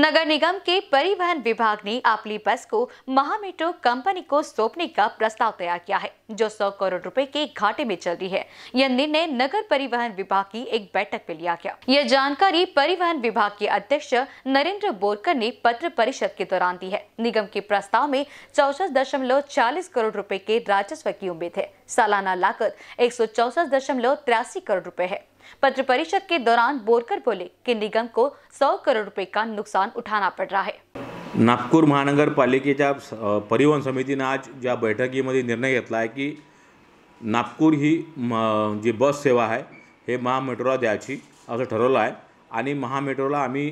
नगर निगम के परिवहन विभाग ने आपली बस को महामेट्रो कंपनी को सौंपने का प्रस्ताव तैयार किया है जो 100 करोड़ रुपए के घाटे में चल रही है यह निर्णय नगर परिवहन विभाग की एक बैठक में लिया गया यह जानकारी परिवहन विभाग के अध्यक्ष नरेंद्र बोरकर ने पत्र परिषद के दौरान दी है निगम के प्रस्ताव में चौसठ करोड़ रूपए के राजस्व की उम्मीद है सालाना लागत एक करोड़ रूपए है पत्र परिषद के दौरान बोरकर बोले कि निगम को 100 करोड़ रुपए का नुकसान उठाना पड़ रहा है नागपूर महानगरपालिकेच्या परिवहन समितीने आज ज्या बैठकीमध्ये निर्णय घेतला आहे की नागपूर ही जी बस सेवा आहे हे महामेट्रोला द्यायची असं ठरवलं आहे आणि महामेट्रोला आम्ही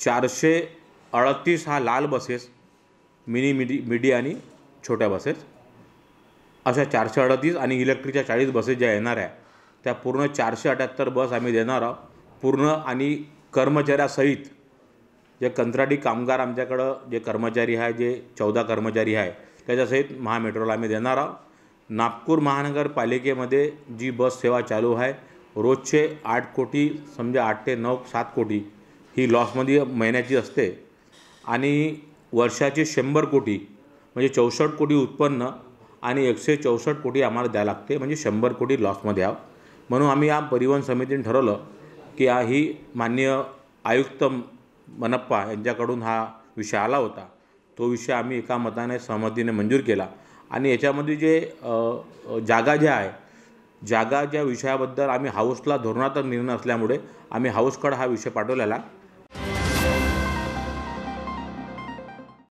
चारशे अडतीस हा लाल बसेस मिनी मिडी मिडी आणि छोट्या बसेस अशा चारशे अडतीस आणि इलेक्ट्रिकच्या चाळीस बसेस ज्या येणार आहे त्या पूर्ण चारशे अठ्याहत्तर बस आम्ही देणार आहोत पूर्ण आणि कर्मचाऱ्यासहित जे कंत्राटी कामगार आमच्याकडं जे कर्मचारी आहे जे चौदा कर्मचारी आहे त्याच्यासहित महामेट्रोला आम्ही देणार आहोत नागपूर महानगरपालिकेमध्ये जी बस सेवा चालू आहे रोजचे आठ कोटी समजा आठ ते नऊ सात कोटी ही लॉसमध्ये महिन्याची असते आणि वर्षाचे शंभर कोटी म्हणजे चौसष्ट कोटी उत्पन्न आणि एकशे चौसष्ट कोटी आम्हाला द्यावं लागते म्हणजे शंभर कोटी लॉसमध्ये आहोत म्हणून आम्ही या परिवहन समितीने ठरवलं की या ही माननीय आयुक्त मनप्पा यांच्याकडून हा विषय आला होता तो विषय आम्ही एका मताने सहमतीने मंजूर केला आणि याच्यामध्ये जे जागा ज्या आहे जागा ज्या विषयाबद्दल आम्ही हाऊसला धोरणात्मक निर्णय असल्यामुळे आम्ही हाऊसकडं हा विषय पाठवलेला